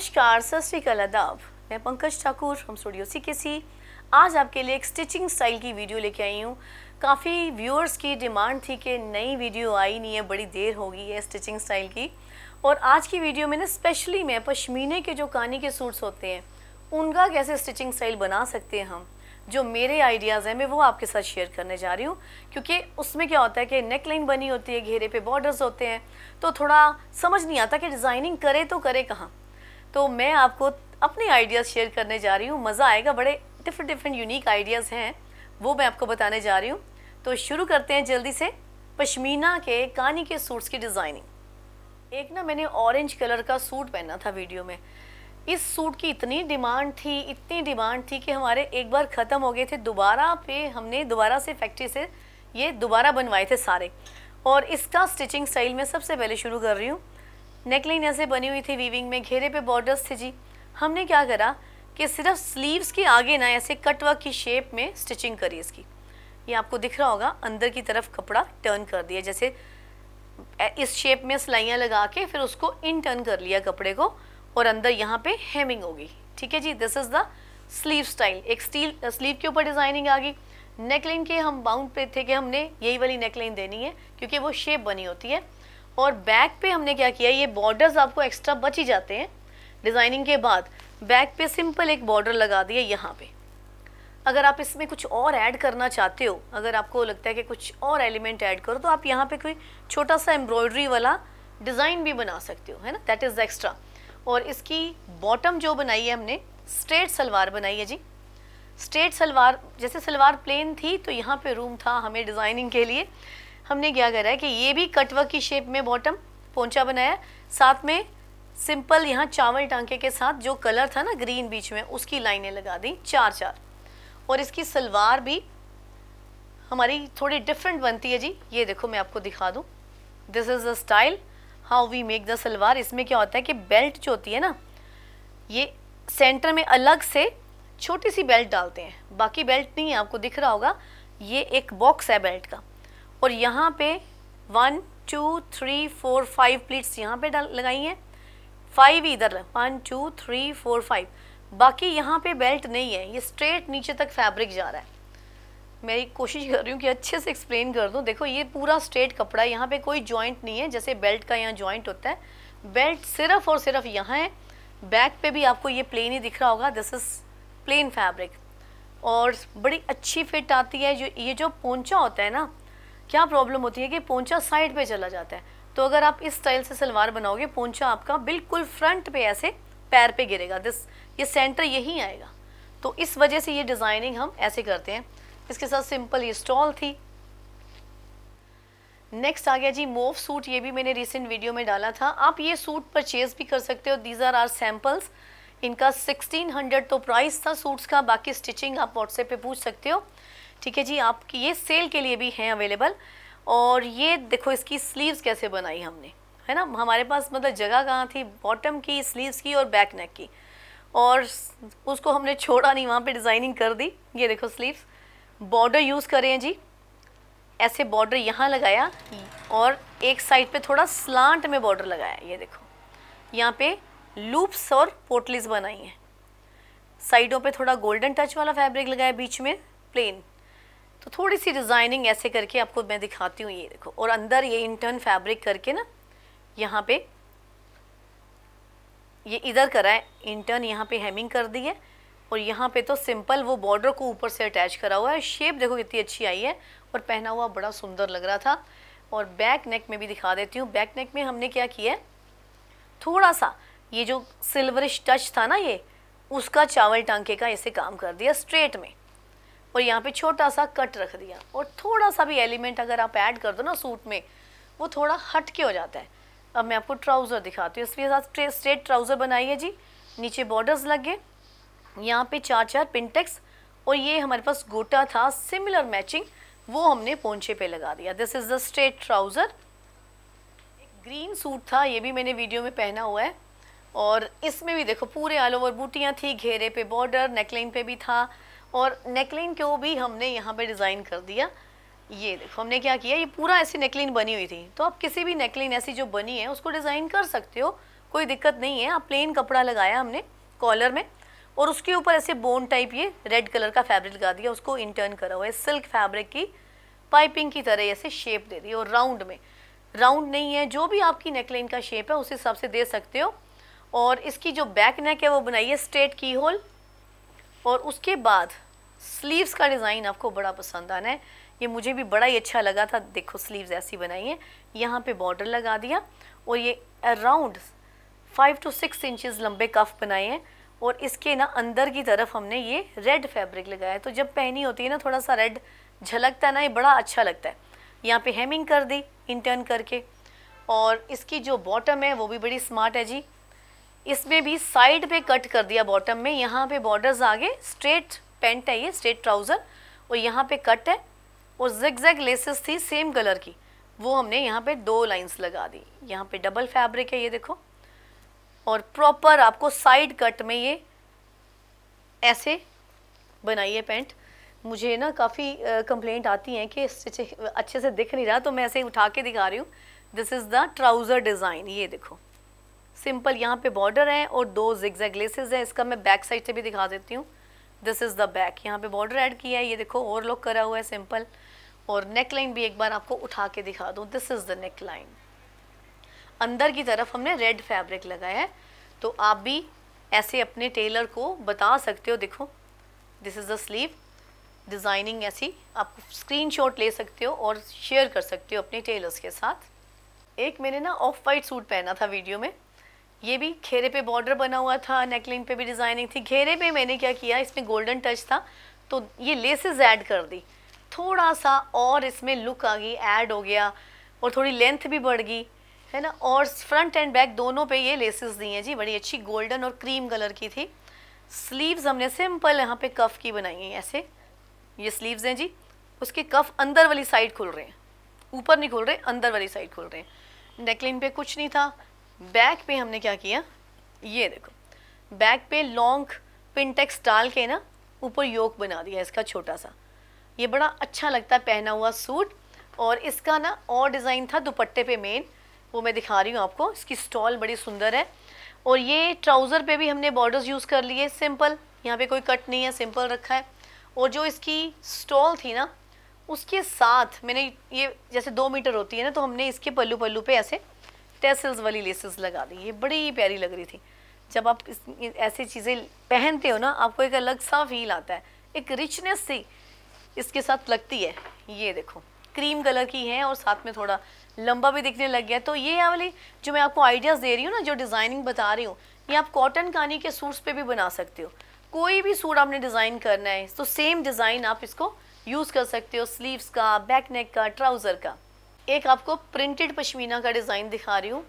नमस्कार श्रीकाल अदाब मैं Pankaj Thakur from studio C K C आज आपके लिए एक स्टिचिंग स्टाइल की वीडियो लेके आई हूँ काफ़ी व्यूअर्स की डिमांड थी कि नई वीडियो आई नहीं है बड़ी देर होगी है स्टिचिंग स्टाइल की और आज की वीडियो में ना स्पेशली मैं पश्मीने के जो कानी के सूट्स होते हैं उनका कैसे स्टिचिंग स्टाइल बना सकते हैं हम जो मेरे आइडियाज़ हैं मैं वो आपके साथ शेयर करने जा रही हूँ क्योंकि उसमें क्या होता है कि नेक लाइन बनी होती है घेरे पे बॉर्डर्स होते हैं तो थोड़ा समझ नहीं आता कि डिज़ाइनिंग करे तो करे कहाँ तो मैं आपको अपने आइडियाज़ शेयर करने जा रही हूँ मज़ा आएगा बड़े डिफरेंट डिफरेंट यूनिक आइडियाज़ हैं वो मैं आपको बताने जा रही हूँ तो शुरू करते हैं जल्दी से पश्मीना के कानी के सूट्स की डिज़ाइनिंग एक ना मैंने ऑरेंज कलर का सूट पहना था वीडियो में इस सूट की इतनी डिमांड थी इतनी डिमांड थी कि हमारे एक बार ख़त्म हो गए थे दोबारा पे हमने दोबारा से फैक्ट्री से ये दोबारा बनवाए थे सारे और इसका स्टिचिंग स्टाइल मैं सबसे पहले शुरू कर रही हूँ नेकलाइन ऐसे बनी हुई थी वीविंग में घेरे पे बॉर्डर्स थे जी हमने क्या करा कि सिर्फ स्लीव्स के आगे ना ऐसे कटवर्क की शेप में स्टिचिंग करी इसकी ये आपको दिख रहा होगा अंदर की तरफ कपड़ा टर्न कर दिया जैसे इस शेप में सिलाइयाँ लगा के फिर उसको इन टर्न कर लिया कपड़े को और अंदर यहाँ पे हेमिंग होगी ठीक है जी this is the sleeve style एक स्टील स्लीव के ऊपर डिज़ाइनिंग आ गई नेकलाइन के हम बाउंड पे थे कि हमने यही वाली नेकलाइन देनी है क्योंकि वो शेप बनी होती है और बैक पे हमने क्या किया ये बॉर्डर्स आपको एक्स्ट्रा बच ही जाते हैं डिज़ाइनिंग के बाद बैक पे सिंपल एक बॉर्डर लगा दिया यहाँ पे अगर आप इसमें कुछ और ऐड करना चाहते हो अगर आपको लगता है कि कुछ और एलिमेंट ऐड करो तो आप यहाँ पे कोई छोटा सा एम्ब्रॉयडरी वाला डिज़ाइन भी बना सकते हो है ना दैट इज़ एक्स्ट्रा और इसकी बॉटम जो बनाई है हमने स्ट्रेट सलवार बनाई है जी स्ट्रेट सलवार जैसे सलवार प्लेन थी तो यहाँ पे रूम था हमें डिज़ाइनिंग के लिए हमने क्या करा है कि ये भी कटवा की शेप में बॉटम पोंचा बनाया साथ में सिंपल यहाँ चावल टांके के साथ जो कलर था ना ग्रीन बीच में उसकी लाइनें लगा दी चार चार और इसकी सलवार भी हमारी थोड़ी डिफरेंट बनती है जी ये देखो मैं आपको दिखा दूँ this is the style how we make the salwar इसमें क्या होता है कि बेल्ट जो होती है ना ये सेंटर में अलग से छोटी सी बेल्ट डालते हैं बाकी बेल्ट नहीं है आपको दिख रहा होगा ये एक बॉक्स है बेल्ट का और यहाँ पे one two three four five pleats यहाँ पे डाल लगाई हैं फाइव इधर one two three four five बाकी यहाँ पे बेल्ट नहीं है ये स्ट्रेट नीचे तक फैब्रिक जा रहा है मेरी कोशिश कर रही हूँ कि अच्छे से एक्सप्लेन कर दूँ देखो ये पूरा स्ट्रेट कपड़ा है यहाँ पे कोई जॉइंट नहीं है जैसे बेल्ट का यहाँ जॉइंट होता है बेल्ट सिर्फ और सिर्फ यहाँ है बैक पे भी आपको ये प्लेन ही दिख रहा होगा दिस इज़ प्लेन फैब्रिक और बड़ी अच्छी फिट आती है जो ये जो पोंचा होता है ना क्या प्रॉब्लम होती है कि पोंछा साइड पे चला जाता है तो अगर आप इस स्टाइल से सलवार बनाओगे पोंछा आपका बिल्कुल फ्रंट पे ऐसे पैर पे गिरेगा दिस ये सेंटर यही आएगा तो इस वजह से ये डिज़ाइनिंग हम ऐसे करते हैं इसके साथ सिंपल ये स्टॉल थी नेक्स्ट आ गया जी मोव सूट ये भी मैंने रिसेंट वीडियो में डाला था आप ये सूट परचेज भी कर सकते हो दीज आर आर सैम्पल्स इनका 1600 तो प्राइस था सूट्स का बाकी स्टिचिंग आप व्हाट्सएप पे पूछ सकते हो ठीक है जी आपकी ये सेल के लिए भी हैं अवेलेबल और ये देखो इसकी स्लीव्स कैसे बनाई हमने है ना हमारे पास मतलब जगह कहाँ थी बॉटम की स्लीव्स की और बैक नेक की और उसको हमने छोड़ा नहीं वहाँ पे डिज़ाइनिंग कर दी ये देखो स्लीव्स बॉर्डर यूज़ करें जी ऐसे बॉर्डर यहाँ लगाया और एक साइड पे थोड़ा स्लांट में बॉर्डर लगाया ये देखो यहाँ पे लूप्स और पोटलीज बनाई हैं साइडों पे थोड़ा गोल्डन टच वाला फैब्रिक लगाया बीच में प्लेन तो थोड़ी सी डिज़ाइनिंग ऐसे करके आपको मैं दिखाती हूँ ये देखो और अंदर ये इंटर्न फैब्रिक करके ना यहाँ पे ये इधर करा है इंटर्न यहाँ पे हेमिंग कर दी है और यहाँ पे तो सिंपल वो बॉर्डर को ऊपर से अटैच करा हुआ है शेप देखो कितनी अच्छी आई है और पहना हुआ बड़ा सुंदर लग रहा था और बैक नेक में भी दिखा देती हूँ बैक नेक में हमने क्या किया है थोड़ा सा ये जो सिल्वरिश टच था ना ये उसका चावल टांके का ऐसे काम कर दिया स्ट्रेट में और यहाँ पे छोटा सा कट रख दिया और थोड़ा सा भी एलिमेंट अगर आप ऐड कर दो ना सूट में वो थोड़ा हट के हो जाता है अब मैं आपको ट्राउज़र दिखाती हूँ इसलिए साथ स्ट्रेट ट्राउज़र बनाइए जी नीचे बॉर्डर्स लग गए यहाँ पे चार चार पिंटेक्स और ये हमारे पास गोटा था सिमिलर मैचिंग वो हमने पोंछे पे लगा दिया this is the straight trouser green suit था ये भी मैंने वीडियो में पहना हुआ है और इसमें भी देखो पूरे ऑल ओवर बूटियाँ थी घेरे पे बॉर्डर नेकलाइन पे भी था और नेकलाइन को भी हमने यहाँ पे डिज़ाइन कर दिया ये देखो हमने क्या किया ये पूरा ऐसी नेकलाइन बनी हुई थी तो आप किसी भी नेकलाइन ऐसी जो बनी है उसको डिज़ाइन कर सकते हो कोई दिक्कत नहीं है आप प्लेन कपड़ा लगाया हमने कॉलर में और उसके ऊपर ऐसे बोन टाइप ये रेड कलर का फैब्रिक लगा दिया उसको इंटर्न करा हुआ है सिल्क फैब्रिक की पाइपिंग की तरह ऐसे शेप दे दी और राउंड में राउंड नहीं है जो भी आपकी नेकलाइन का शेप है उस हिसाब से दे सकते हो और इसकी जो बैक नेक है वो बनाइए स्ट्रेट की होल और उसके बाद स्लीव्स का डिज़ाइन आपको बड़ा पसंद आना है ये मुझे भी बड़ा ही अच्छा लगा था देखो स्लीव्स ऐसी बनाई हैं यहाँ पे बॉर्डर लगा दिया और ये around five to six inches लंबे कफ बनाए हैं और इसके ना अंदर की तरफ हमने ये रेड फैब्रिक लगाया है तो जब पहनी होती है ना थोड़ा सा रेड झलकता है ना ये बड़ा अच्छा लगता है यहाँ पे हेमिंग कर दी इंटर्न करके और इसकी जो बॉटम है वो भी बड़ी स्मार्ट है जी इसमें भी साइड पे कट कर दिया बॉटम में यहाँ पे बॉर्डर्स आगे स्ट्रेट पेंट है ये स्ट्रेट ट्राउज़र और यहाँ पे कट है और जिग जेग लेसेस थी सेम कलर की वो हमने यहाँ पे दो लाइंस लगा दी यहाँ पे डबल फैब्रिक है ये देखो और प्रॉपर आपको साइड कट में ये ऐसे बनाई है पेंट मुझे ना काफ़ी कंप्लेंट आती हैं कि अच्छे से दिख नहीं रहा तो मैं ऐसे उठा के दिखा रही हूँ this is the trouser design ये देखो सिंपल यहाँ पे बॉर्डर है और दो जिगजैग लेसेस हैं इसका मैं बैक साइड से भी दिखा देती हूँ दिस इज़ द बैक यहाँ पे बॉर्डर ऐड किया है ये देखो और लुक करा हुआ है सिंपल और नेक लाइन भी एक बार आपको उठा के दिखा दूँ this is the neck line अंदर की तरफ हमने रेड फैब्रिक लगाया है तो आप भी ऐसे अपने टेलर को बता सकते हो देखो this is the sleeve designing ऐसी आप शॉट ले सकते हो और शेयर कर सकते हो अपने टेलर्स के साथ एक मैंने ना ऑफ वाइट सूट पहना था वीडियो में ये भी घेरे पे बॉर्डर बना हुआ था नेकलिन पे भी डिज़ाइनिंग थी घेरे पे मैंने क्या किया इसमें गोल्डन टच था तो ये लेसेस ऐड कर दी थोड़ा सा और इसमें लुक आ गई ऐड हो गया और थोड़ी लेंथ भी बढ़ गई है ना और फ्रंट एंड बैक दोनों पे ये लेसेस दी हैं जी बड़ी अच्छी गोल्डन और क्रीम कलर की थी स्लीव्स हमने सिंपल यहाँ पे कफ की बनाई है ऐसे ये स्लीव्स हैं जी उसके कफ अंदर वाली साइड खुल रहे हैं ऊपर नहीं खुल रहे अंदर वाली साइड खुल रहे हैं नेकलिन पे कुछ नहीं था बैक पे हमने क्या किया ये देखो बैक पे लॉन्ग पिनटेक्स डाल के ना ऊपर योग बना दिया इसका छोटा सा ये बड़ा अच्छा लगता है पहना हुआ सूट और इसका ना और डिज़ाइन था दुपट्टे पे मेन वो मैं दिखा रही हूँ आपको इसकी स्टॉल बड़ी सुंदर है और ये ट्राउज़र पे भी हमने बॉर्डर्स यूज़ कर लिए सिंपल यहाँ पे कोई कट नहीं है सिंपल रखा है और जो इसकी स्टॉल थी ना उसके साथ मैंने ये जैसे दो मीटर होती है ना तो हमने इसके पल्लू पल्लू पर ऐसे टेसल्स वाली लेसेस लगा दी ये बड़ी प्यारी लग रही थी जब आप इस ऐसी चीज़ें पहनते हो ना आपको एक अलग सा फील आता है एक रिचनेस सी इसके साथ लगती है ये देखो क्रीम कलर की है और साथ में थोड़ा लंबा भी दिखने लग गया तो ये वाली जो मैं आपको आइडियाज़ दे रही हूँ ना जो डिज़ाइनिंग बता रही हूँ ये आप कॉटन कानी के सूट्स पे भी बना सकते हो कोई भी सूट आपने डिज़ाइन करना है तो सेम डिज़ाइन आप इसको यूज़ कर सकते हो स्लीव्स का बैक नेक का ट्राउज़र का एक आपको प्रिंटेड पशमीना का डिज़ाइन दिखा रही हूँ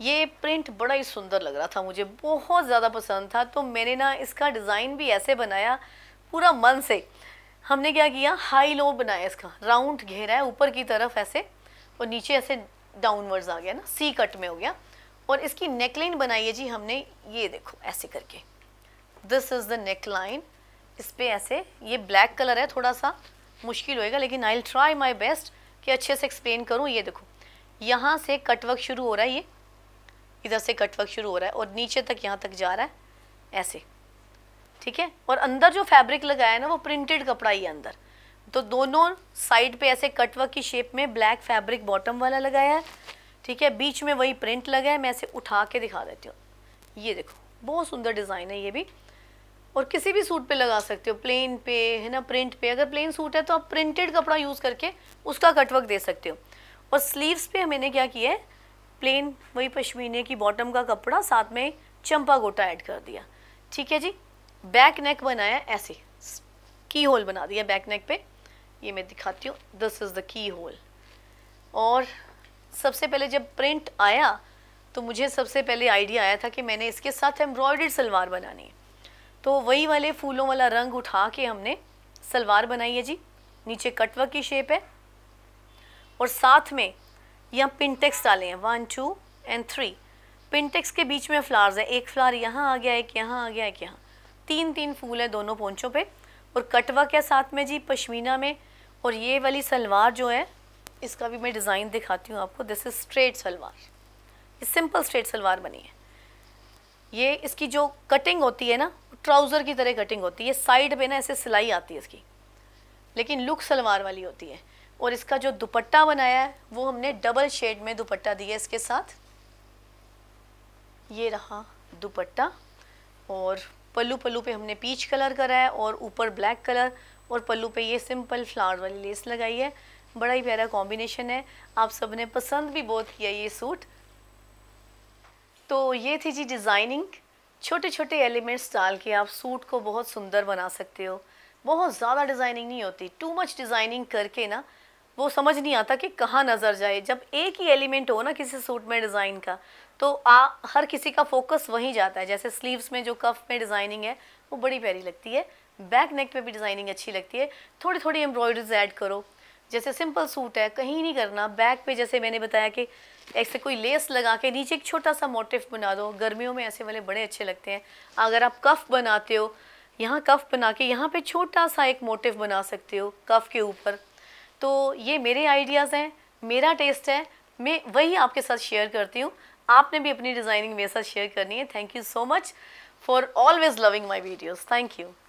ये प्रिंट बड़ा ही सुंदर लग रहा था मुझे बहुत ज़्यादा पसंद था तो मैंने ना इसका डिज़ाइन भी ऐसे बनाया पूरा मन से हमने क्या किया हाई लो बनाया इसका राउंड घेरा है ऊपर की तरफ ऐसे और नीचे ऐसे डाउनवर्ड्स आ गया ना सी कट में हो गया और इसकी नेकलाइन बनाई है जी हमने ये देखो ऐसे करके दिस इज़ द नेकलाइन इस पर ऐसे ये ब्लैक कलर है थोड़ा सा मुश्किल होएगा लेकिन I will try my best कि अच्छे से एक्सप्लेन करूँ ये देखो यहाँ से कटवर्क शुरू हो रहा है ये इधर से कटवर्क शुरू हो रहा है और नीचे तक यहाँ तक जा रहा है ऐसे ठीक है और अंदर जो फैब्रिक लगाया है ना वो प्रिंटेड कपड़ा ही है अंदर तो दोनों साइड पे ऐसे कटवर्क की शेप में ब्लैक फैब्रिक बॉटम वाला लगाया है ठीक है बीच में वही प्रिंट लगा है मैं ऐसे उठा के दिखा देती हूँ ये देखो बहुत सुंदर डिज़ाइन है ये भी और किसी भी सूट पे लगा सकते हो प्लेन पे है ना प्रिंट पे अगर प्लेन सूट है तो आप प्रिंटेड कपड़ा यूज़ करके उसका कटवर्क दे सकते हो और स्लीव्स पे मैंने क्या किया है प्लेन वही पशमीने की बॉटम का कपड़ा साथ में चंपा गोटा ऐड कर दिया ठीक है जी बैक नेक बनाया ऐसे की होल बना दिया बैक नेक पे ये मैं दिखाती हूँ this is the keyhole और सबसे पहले जब प्रिंट आया तो मुझे सबसे पहले आइडिया आया था कि मैंने इसके साथ एम्ब्रॉयडर्ड सलवार बनानी है तो वही वाले फूलों वाला रंग उठा के हमने सलवार बनाई है जी नीचे कटवा की शेप है और साथ में यहाँ पिनटेक्स डाले हैं one two and three pintucks के बीच में फ्लावर्स है एक फ्लावर यहाँ आ गया एक यहाँ आ गया एक यहाँ तीन तीन फूल है दोनों पोंछों पे और कटवा के साथ में जी पश्मीना में और ये वाली सलवार जो है इसका भी मैं डिज़ाइन दिखाती हूँ आपको दिस इज़ स्ट्रेट सलवार ये सिंपल स्ट्रेट सलवार बनी है ये इसकी जो कटिंग होती है ना ट्राउज़र की तरह कटिंग होती है साइड पे ना ऐसे सिलाई आती है इसकी लेकिन लुक सलवार वाली होती है और इसका जो दुपट्टा बनाया है वो हमने डबल शेड में दुपट्टा दिया इसके साथ ये रहा दुपट्टा और पल्लू पल्लू पे हमने पीच कलर करा है और ऊपर ब्लैक कलर और पल्लू पे ये सिंपल फ्लावर वाली लेस लगाई है बड़ा ही प्यारा कॉम्बिनेशन है आप सब ने पसंद भी बहुत किया ये सूट तो ये थी जी डिज़ाइनिंग छोटे छोटे एलिमेंट्स डाल के आप सूट को बहुत सुंदर बना सकते हो बहुत ज़्यादा डिज़ाइनिंग नहीं होती टू मच डिज़ाइनिंग करके ना वो समझ नहीं आता कि कहाँ नज़र जाए जब एक ही एलिमेंट हो ना किसी सूट में डिज़ाइन का तो आ हर किसी का फोकस वहीं जाता है जैसे स्लीव्स में जो कफ में डिज़ाइनिंग है वो बड़ी प्यारी लगती है बैक नेक पे भी डिज़ाइनिंग अच्छी लगती है थोड़ी थोड़ी एम्ब्रॉयडरीज ऐड करो जैसे सिंपल सूट है कहीं नहीं करना बैक पे जैसे मैंने बताया कि ऐसे कोई लेस लगा के नीचे एक छोटा सा मोटिफ बना दो गर्मियों में ऐसे वाले बड़े अच्छे लगते हैं अगर आप कफ़ बनाते हो यहाँ कफ़ बना के यहाँ पे छोटा सा एक मोटिफ बना सकते हो कफ़ के ऊपर तो ये मेरे आइडियाज़ हैं मेरा टेस्ट है मैं वही आपके साथ शेयर करती हूँ आपने भी अपनी डिज़ाइनिंग मेरे साथ शेयर करनी है thank you so much for always loving my videos thank you